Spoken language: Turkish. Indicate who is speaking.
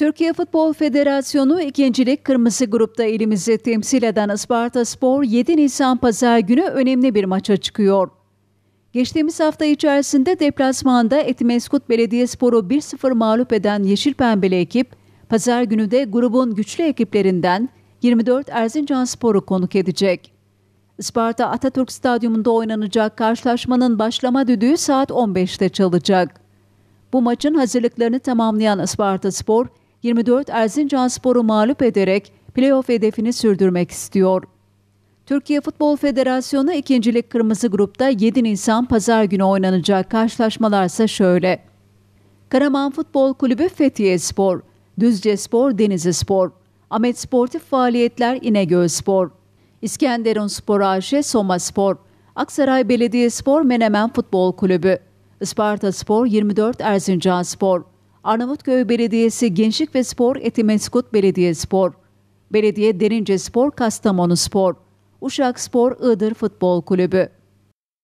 Speaker 1: Türkiye Futbol Federasyonu ikincilik kırmızı grupta elimizi temsil eden Isparta Spor 7 Nisan Pazar günü önemli bir maça çıkıyor. Geçtiğimiz hafta içerisinde deplasmanda Etimeskut Belediyespor'u 1-0 mağlup eden Yeşil Pembeli ekip, pazar günü de grubun güçlü ekiplerinden 24 Erzincan Spor'u konuk edecek. Isparta Atatürk Stadyumunda oynanacak karşılaşmanın başlama düdüğü saat 15'te çalacak. Bu maçın hazırlıklarını tamamlayan Isparta Spor, 24 Erzincan Spor'u mağlup ederek playoff hedefini sürdürmek istiyor. Türkiye Futbol Federasyonu ikincilik kırmızı grupta 7 Nisan pazar günü oynanacak karşılaşmalarsa şöyle. Karaman Futbol Kulübü Fethiye Spor, Düzce Spor Denizli Spor, Ahmet Sportif Faaliyetler İnegöl Spor, İskenderun Spor AŞ Soma Spor, Aksaray Belediye Spor Menemen Futbol Kulübü, Isparta Spor 24 Erzincan Spor, Arnavutköy Belediyesi Gençlik ve Spor Etimeskut Belediye Spor, Belediye Derince Spor Kastamonu Spor, Uşak Spor Iğdır Futbol Kulübü.